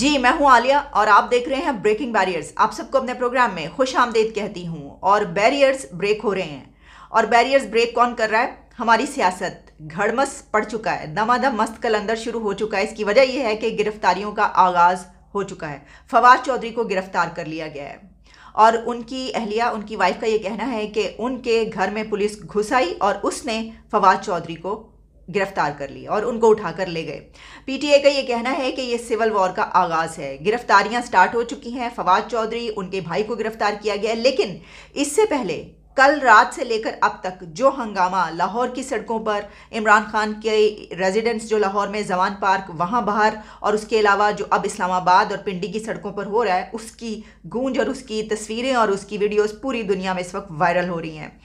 जी मैं हूं आलिया और आप देख रहे हैं ब्रेकिंग बैरियर्स आप सबको अपने प्रोग्राम में खुश आमदेद कहती हूं और बैरियर्स ब्रेक हो रहे हैं और बैरियर्स ब्रेक कौन कर रहा है हमारी सियासत घड़मस पड़ चुका है दमादम मस्त कल अंदर शुरू हो चुका है इसकी वजह यह है कि गिरफ्तारियों का आगाज़ हो चुका है फवाद चौधरी को गिरफ्तार कर लिया गया है और उनकी अहलिया उनकी वाइफ का ये कहना है कि उनके घर में पुलिस घुस आई और उसने फवाद चौधरी को गिरफ्तार कर लिए और उनको उठा कर ले गए पीटीए का ये कहना है कि ये सिविल वॉर का आगाज़ है गिरफ्तारियां स्टार्ट हो चुकी हैं फवाद चौधरी उनके भाई को गिरफ्तार किया गया लेकिन इससे पहले कल रात से लेकर अब तक जो हंगामा लाहौर की सड़कों पर इमरान खान के रेजिडेंस जो लाहौर में जवान पार्क वहाँ बाहर और उसके अलावा जो अब इस्लामाबाद और पिंडी की सड़कों पर हो रहा है उसकी गूंज और उसकी तस्वीरें और उसकी वीडियोस पूरी दुनिया में इस वक्त वायरल हो रही हैं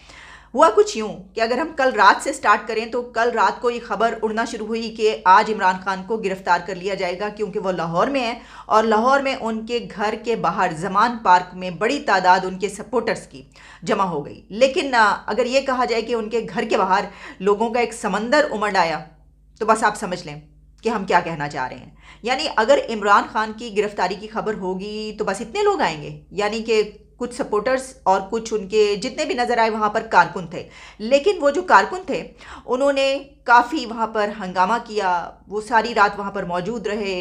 हुआ कुछ यूँ कि अगर हम कल रात से स्टार्ट करें तो कल रात को ये खबर उड़ना शुरू हुई कि आज इमरान खान को गिरफ्तार कर लिया जाएगा क्योंकि वो लाहौर में है और लाहौर में उनके घर के बाहर जमान पार्क में बड़ी तादाद उनके सपोर्टर्स की जमा हो गई लेकिन अगर ये कहा जाए कि उनके घर के बाहर लोगों का एक समंदर उमड़ आया तो बस आप समझ लें कि हम क्या कहना चाह रहे हैं यानी अगर इमरान खान की गिरफ्तारी की खबर होगी तो बस इतने लोग आएंगे यानी कि कुछ सपोर्टर्स और कुछ उनके जितने भी नज़र आए वहाँ पर कारकुन थे लेकिन वो जो कारकुन थे उन्होंने काफ़ी वहाँ पर हंगामा किया वो सारी रात वहाँ पर मौजूद रहे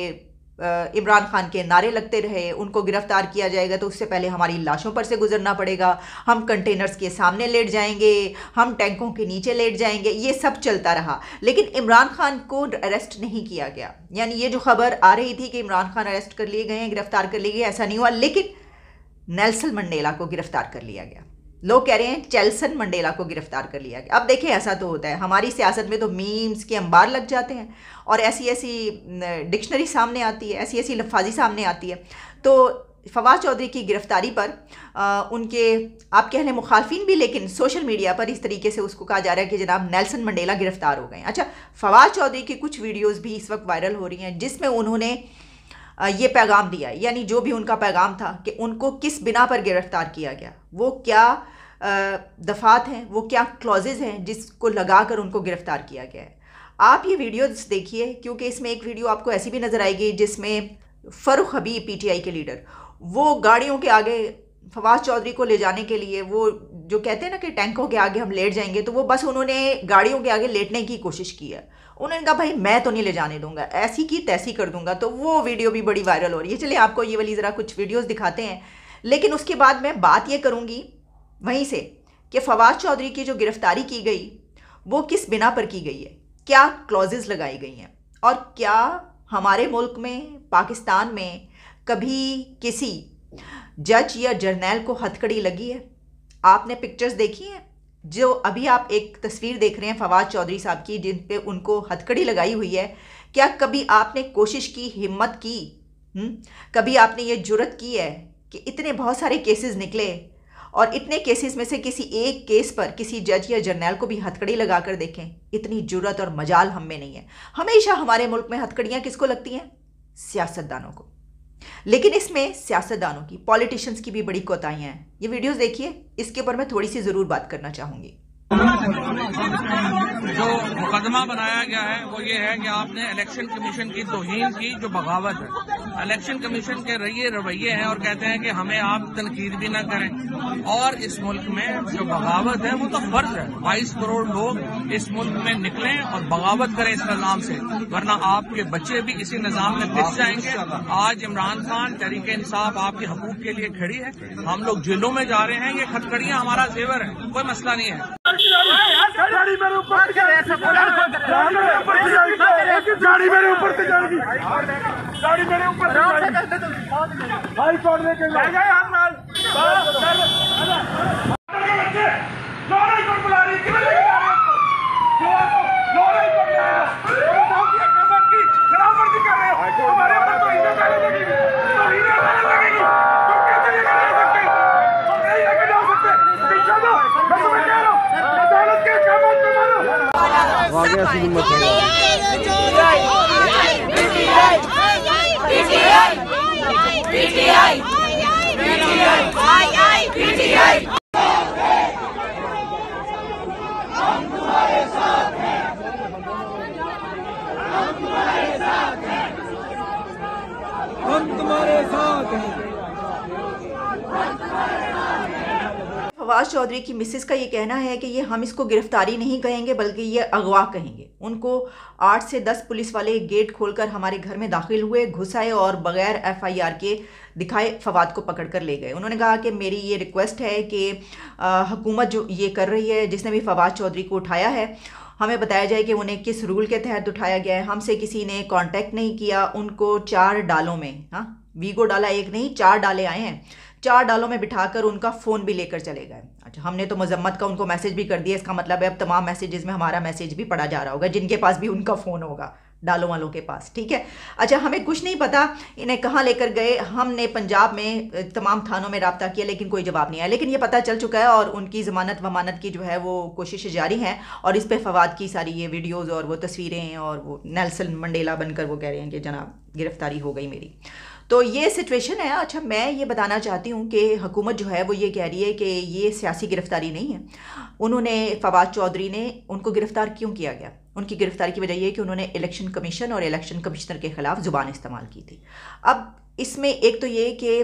इमरान खान के नारे लगते रहे उनको गिरफ्तार किया जाएगा तो उससे पहले हमारी लाशों पर से गुजरना पड़ेगा हम कंटेनर्स के सामने लेट जाएंगे हम टैंकों के नीचे लेट जाएंगे ये सब चलता रहा लेकिन इमरान खान को अरेस्ट नहीं किया गया यानी ये जो खबर आ रही थी कि इमरान खान अरेस्ट कर लिए गए हैं गिरफ्तार कर लिए गए ऐसा नहीं हुआ लेकिन नेल्सन मंडेला को गिरफ्तार कर लिया गया लोग कह रहे हैं चेल्सन मंडेला को गिरफ्तार कर लिया गया अब देखें ऐसा तो होता है हमारी सियासत में तो मीम्स के अंबार लग जाते हैं और ऐसी ऐसी डिक्शनरी सामने आती है ऐसी ऐसी लफाजी सामने आती है तो फवाद चौधरी की गिरफ़्तारी पर आ, उनके आप कह लें मुखालफिन भी लेकिन सोशल मीडिया पर इस तरीके से उसको कहा जा रहा है कि जनाब नेल्सन मंडेला गिरफ़्तार हो गए अच्छा फवाद चौधरी की कुछ वीडियोज़ भी इस वक्त वायरल हो रही हैं जिसमें उन्होंने ये पैगाम दिया है यानी जो भी उनका पैगाम था कि उनको किस बिना पर गिरफ्तार किया गया वो क्या दफात हैं वो क्या क्लॉजेज हैं जिसको लगा कर उनको गिरफ़्तार किया गया है आप ये वीडियो देखिए क्योंकि इसमें एक वीडियो आपको ऐसी भी नज़र आएगी जिसमें फ़रुख हबीब पीटीआई के लीडर वो गाड़ियों के आगे फवाद चौधरी को ले जाने के लिए वो जो कहते हैं ना कि टैंकों के आगे हम लेट जाएंगे तो वो बस उन्होंने गाड़ियों के आगे लेटने की कोशिश की है उन्होंने कहा भाई मैं तो नहीं ले जाने दूंगा ऐसी की तैसी कर दूंगा तो वो वीडियो भी बड़ी वायरल हो रही है चलिए आपको ये वाली ज़रा कुछ वीडियोज़ दिखाते हैं लेकिन उसके बाद मैं बात ये करूँगी वहीं से कि फवाद चौधरी की जो गिरफ्तारी की गई वो किस बिना पर की गई है क्या क्लॉजेज़ लगाई गई हैं और क्या हमारे मुल्क में पाकिस्तान में कभी किसी जज या जर्नैल को हथकड़ी लगी है आपने पिक्चर्स देखी हैं जो अभी आप एक तस्वीर देख रहे हैं फवाद चौधरी साहब की जिन पे उनको हथकड़ी लगाई हुई है क्या कभी आपने कोशिश की हिम्मत की हुँ? हम्म? कभी आपने ये जुरत की है कि इतने बहुत सारे केसेस निकले और इतने केसेस में से किसी एक केस पर किसी जज या जर्नैल को भी हथकड़ी लगा कर देखें इतनी जुरत और मजाल हम में नहीं है हमेशा हमारे मुल्क में हथकड़ियाँ किसको लगती हैं सियासतदानों को लेकिन इसमें सियासतदानों की पॉलिटिशियंस की भी बड़ी कोताही हैं ये वीडियोस देखिए इसके ऊपर मैं थोड़ी सी ज़रूर बात करना चाहूँगी जो मुकदमा बनाया गया है वो ये है कि आपने इलेक्शन कमीशन की तोहन की जो बगावत है इलेक्शन कमीशन के ये रवैये हैं और कहते हैं कि हमें आप तनकीद भी ना करें और इस मुल्क में जो बगावत है वो तो फर्ज है बाईस करोड़ लोग इस मुल्क में निकलें और बगावत करें इस निज़ाम से वरना आपके बच्चे भी इसी निज़ाम में पिस जाएंगे आज इमरान खान तरीके इंसाफ आपके हकूक के लिए खड़ी है हम लोग जेलों में जा रहे हैं ये खतखड़ियां हमारा जेवर है कोई मसला नहीं है ऊपर की गाड़ी मेरे ऊपर से जाएगी गाड़ी मेरे ऊपर से जाएगी गाड़ी मेरे ऊपर से आगे ऐसी हिम्मत है हम तुम्हारे साथ हैं नवाज चौधरी की मिसिस का ये कहना है कि ये हम इसको गिरफ्तारी नहीं कहेंगे बल्कि ये अगवा कहेंगे उनको आठ से दस पुलिस वाले गेट खोलकर हमारे घर में दाखिल हुए घुस आए और बगैर एफआईआर के दिखाए फवाद को पकड़ कर ले गए उन्होंने कहा कि मेरी ये रिक्वेस्ट है कि हुकूमत जो ये कर रही है जिसने भी फवाद चौधरी को उठाया है हमें बताया जाए कि उन्हें किस रूल के तहत उठाया गया है हमसे किसी ने कॉन्टैक्ट नहीं किया उनको चार डालों में हाँ वीगो डाला एक नहीं चार डाले आए हैं चार डालों में बिठाकर उनका फ़ोन भी लेकर चले गए अच्छा हमने तो मजम्मत का उनको मैसेज भी कर दिया इसका मतलब है अब तमाम मैसेजेस में हमारा मैसेज भी पढ़ा जा रहा होगा जिनके पास भी उनका फ़ोन होगा डालों वालों के पास ठीक है अच्छा हमें कुछ नहीं पता इन्हें कहाँ लेकर गए हमने पंजाब में तमाम थानों में रबता किया लेकिन कोई जवाब नहीं आया लेकिन ये पता चल चुका है और उनकी ज़मानत वमानत की जो है वो कोशिशें जारी हैं और इस पर फवाद की सारी ये वीडियोज़ और वो तस्वीरें और वो नेल्सन मंडेला बनकर वो कह रहे हैं कि जनाब गिरफ्तारी हो गई मेरी तो ये सिचुएशन है अच्छा मैं ये बताना चाहती हूँ कि हुकूमत जो है वो ये कह रही है कि ये सियासी गिरफ़्तारी नहीं है उन्होंने फवाद चौधरी ने उनको गिरफ़्तार क्यों किया गया उनकी गिरफ़्तारी की वजह यह कि उन्होंने इलेक्शन कमीशन और इलेक्शन कमिश्नर के ख़िलाफ़ ज़ुबान इस्तेमाल की थी अब इसमें एक तो ये कि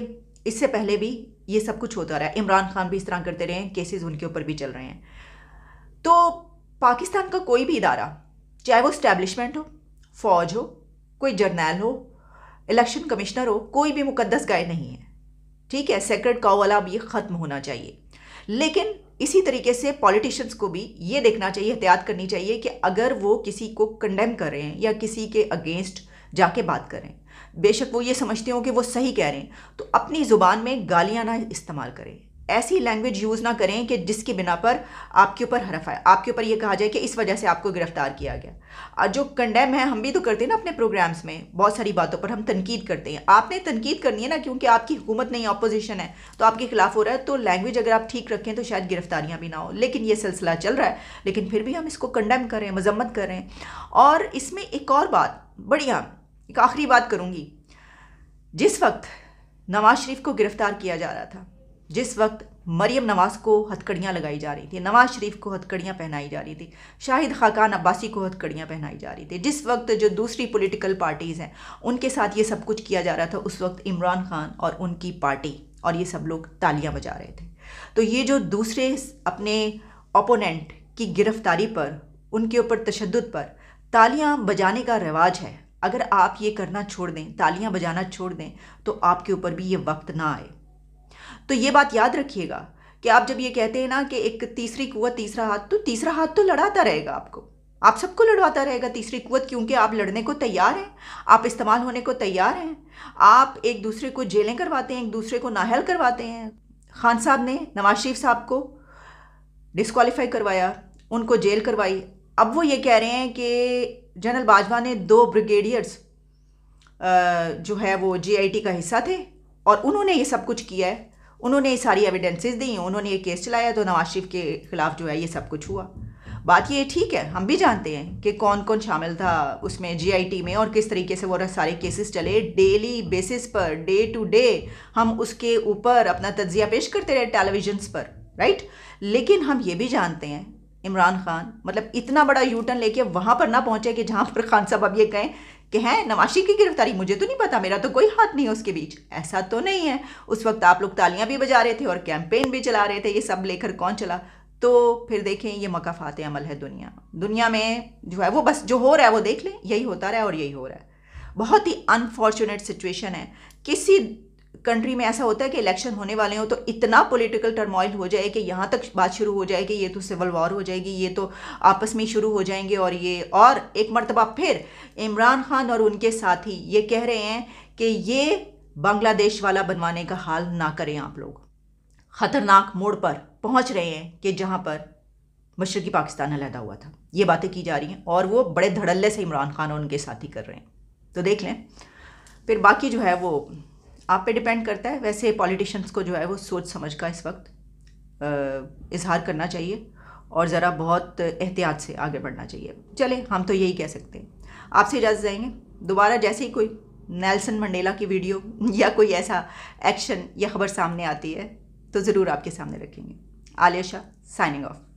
इससे पहले भी ये सब कुछ होता रहा इमरान खान भी इस तरह करते रहे केसेस उनके ऊपर भी चल रहे हैं तो पाकिस्तान का कोई भी इदारा चाहे वो इस्टेबलिशमेंट हो फौज हो कोई जर्नैल हो इलेक्शन कमिश्नर हो कोई भी मुकदस गाय नहीं है ठीक है सेक्रेट काउ वाला अब ये ख़त्म होना चाहिए लेकिन इसी तरीके से पॉलिटिशियंस को भी ये देखना चाहिए एहतियात करनी चाहिए कि अगर वो किसी को कंडेम कर रहे हैं या किसी के अगेंस्ट जाके बात करें बेशक वो ये समझते हो कि वो सही कह रहे हैं तो अपनी ज़ुबान में गालियाँ ना इस्तेमाल करें ऐसी लैंग्वेज यूज़ ना करें कि जिसकी बिना पर आपके ऊपर हरफ आए आपके ऊपर ये कहा जाए कि इस वजह से आपको गिरफ्तार किया गया और जो कंडेम है हम भी तो करते हैं ना अपने प्रोग्राम्स में बहुत सारी बातों पर हम तनकीद करते हैं आपने तनकीद करनी है ना क्योंकि आपकी हुकूमत नहीं अपोजिशन है तो आपके खिलाफ हो रहा है तो लैंग्वेज अगर आप ठीक रखें तो शायद गिरफ्तारियाँ भी ना हो लेकिन ये सिलसिला चल रहा है लेकिन फिर भी हम इसको कंडेम करें मजम्मत करें और इसमें एक और बात बढ़िया एक आखिरी बात करूँगी जिस वक्त नवाज शरीफ को गिरफ़्तार किया जा रहा था जिस वक्त मरियम नवाज को हथकड़ियाँ लगाई जा रही थी नवाज शरीफ को हथकड़ियाँ पहनाई जा रही थी शाहिद खाकान अब्बासी को हथकड़ियाँ पहनाई जा रही थी जिस वक्त जो दूसरी पॉलिटिकल पार्टीज़ हैं उनके साथ ये सब कुछ किया जा रहा था उस वक्त इमरान खान और उनकी पार्टी और ये सब लोग तालियां बजा रहे थे तो ये जो दूसरे अपने ओपोनेंट की गिरफ्तारी पर उनके ऊपर तशद पर तालियां बजाने का रिवाज है अगर आप ये करना छोड़ दें तालियां बजाना छोड़ दें तो आपके ऊपर भी ये वक्त ना आए तो ये बात याद रखिएगा कि आप जब ये कहते हैं ना कि एक तीसरी कुत तीसरा हाथ तो तीसरा हाथ तो लड़ाता रहेगा आपको आप सबको लड़वाता रहेगा तीसरी कुत क्योंकि आप लड़ने को तैयार हैं आप इस्तेमाल होने को तैयार हैं आप एक दूसरे को जेलें करवाते हैं एक दूसरे को नाहल करवाते हैं खान साहब ने नवाज शरीफ साहब को डिसक्वालीफाई करवाया उनको जेल करवाई अब वो ये कह रहे हैं कि जनरल बाजवा ने दो ब्रिगेडियर्स जो है वो जीआईटी का हिस्सा थे और उन्होंने ये सब कुछ किया है उन्होंने सारी एविडेंसेस दी उन्होंने ये केस चलाया तो नवाज शरीफ के ख़िलाफ़ जो है ये सब कुछ हुआ बात ये ठीक है हम भी जानते हैं कि कौन कौन शामिल था उसमें जीआईटी में और किस तरीके से वो सारे केसेस चले डेली बेसिस पर डे टू डे हम उसके ऊपर अपना तजिया पेश करते रहे टेलीविजन्स पर राइट लेकिन हम ये भी जानते हैं इमरान खान मतलब इतना बड़ा यूटर्न लेके वहाँ पर ना पहुँचे कि जहाँ पर खान साहब अब ये कहें कि है नवाशी की गिरफ्तारी मुझे तो नहीं पता मेरा तो कोई हाथ नहीं है उसके बीच ऐसा तो नहीं है उस वक्त आप लोग तालियां भी बजा रहे थे और कैंपेन भी चला रहे थे ये सब लेकर कौन चला तो फिर देखें ये मकाफात अमल है दुनिया दुनिया में जो है वो बस जो हो रहा है वो देख लें यही होता रहा है और यही हो रहा है बहुत ही अनफॉर्चुनेट सिचुएशन है किसी कंट्री में ऐसा होता है कि इलेक्शन होने वाले हो तो इतना पॉलिटिकल टर्मोइल हो जाए कि यहाँ तक बात शुरू हो जाएगी ये तो सिविल वॉर हो जाएगी ये तो आपस में शुरू हो जाएंगे और ये और एक मरतबा फिर इमरान खान और उनके साथी ये कह रहे हैं कि ये बांग्लादेश वाला बनवाने का हाल ना करें आप लोग ख़तरनाक मोड़ पर पहुँच रहे हैं कि जहाँ पर मशरक़ी पाकिस्तान अलहदा हुआ था ये बातें की जा रही हैं और वो बड़े धड़ल्ले से इमरान खान और उनके साथी कर रहे हैं तो देख लें फिर बाकी जो है वो आप पे डिपेंड करता है वैसे पॉलिटिशियंस को जो है वो सोच समझ का इस वक्त इजहार करना चाहिए और ज़रा बहुत एहतियात से आगे बढ़ना चाहिए चले हम तो यही कह सकते हैं आपसे इजाज़त जाएंगे दोबारा जैसे ही कोई नेल्सन मंडेला की वीडियो या कोई ऐसा एक्शन या खबर सामने आती है तो ज़रूर आपके सामने रखेंगे आलिया शाह साइनिंग ऑफ